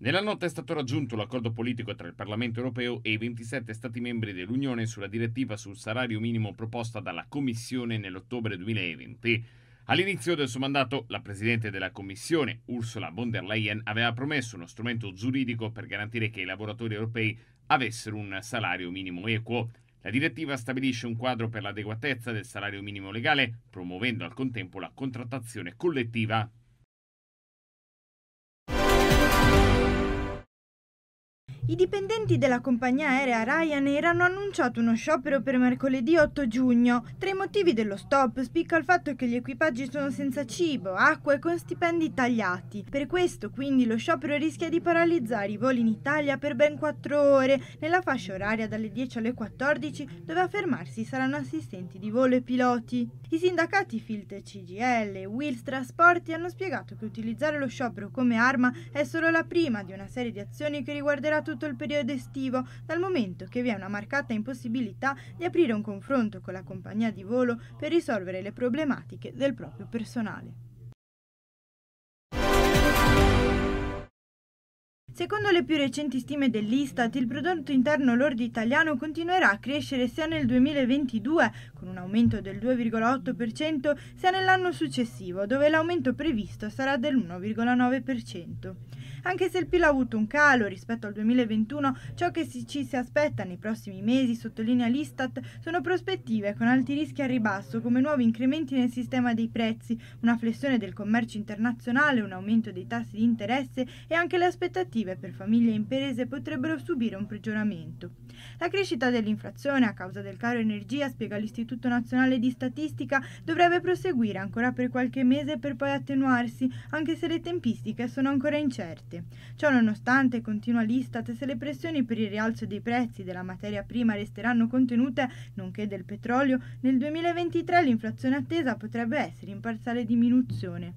Nella notte è stato raggiunto l'accordo politico tra il Parlamento europeo e i 27 Stati membri dell'Unione sulla direttiva sul salario minimo proposta dalla Commissione nell'ottobre 2020. All'inizio del suo mandato, la Presidente della Commissione, Ursula von der Leyen, aveva promesso uno strumento giuridico per garantire che i lavoratori europei avessero un salario minimo equo. La direttiva stabilisce un quadro per l'adeguatezza del salario minimo legale, promuovendo al contempo la contrattazione collettiva I dipendenti della compagnia aerea Ryanair hanno annunciato uno sciopero per mercoledì 8 giugno. Tra i motivi dello stop spicca il fatto che gli equipaggi sono senza cibo, acqua e con stipendi tagliati. Per questo quindi lo sciopero rischia di paralizzare i voli in Italia per ben 4 ore, nella fascia oraria dalle 10 alle 14 dove a fermarsi saranno assistenti di volo e piloti. I sindacati Filt CGL e Wills Trasporti hanno spiegato che utilizzare lo sciopero come arma è solo la prima di una serie di azioni che riguarderà tutti tutto il periodo estivo, dal momento che vi è una marcata impossibilità di aprire un confronto con la compagnia di volo per risolvere le problematiche del proprio personale. Secondo le più recenti stime dell'Istat, il prodotto interno lordo italiano continuerà a crescere sia nel 2022, con un aumento del 2,8%, sia nell'anno successivo, dove l'aumento previsto sarà dell'1,9%. Anche se il PIL ha avuto un calo rispetto al 2021, ciò che ci si aspetta nei prossimi mesi, sottolinea l'Istat, sono prospettive con alti rischi a ribasso come nuovi incrementi nel sistema dei prezzi, una flessione del commercio internazionale, un aumento dei tassi di interesse e anche le aspettative positive per famiglie e imprese potrebbero subire un peggioramento. La crescita dell'inflazione a causa del caro energia, spiega l'Istituto Nazionale di Statistica, dovrebbe proseguire ancora per qualche mese per poi attenuarsi, anche se le tempistiche sono ancora incerte. Ciò nonostante, continua l'Istat, se le pressioni per il rialzo dei prezzi della materia prima resteranno contenute, nonché del petrolio, nel 2023 l'inflazione attesa potrebbe essere in parziale diminuzione.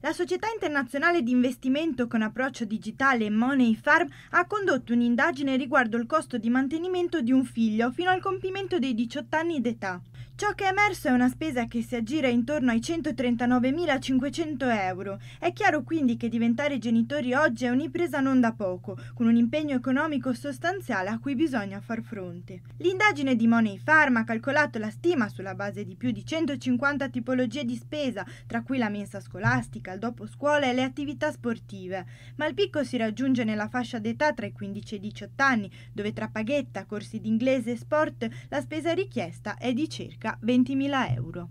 La società internazionale di investimento con approccio digitale Money Farm ha condotto un'indagine riguardo il costo di mantenimento di un figlio fino al compimento dei 18 anni d'età. Ciò che è emerso è una spesa che si aggira intorno ai 139.500 euro. È chiaro quindi che diventare genitori oggi è un'impresa non da poco, con un impegno economico sostanziale a cui bisogna far fronte. L'indagine di Money Farm ha calcolato la stima sulla base di più di 150 tipologie di spesa, tra cui la mensa scolastica, il dopo scuola e le attività sportive. Ma il picco si raggiunge nella fascia d'età tra i 15 e i 18 anni, dove tra paghetta, corsi d'inglese e sport la spesa richiesta è di circa circa 20.000 euro.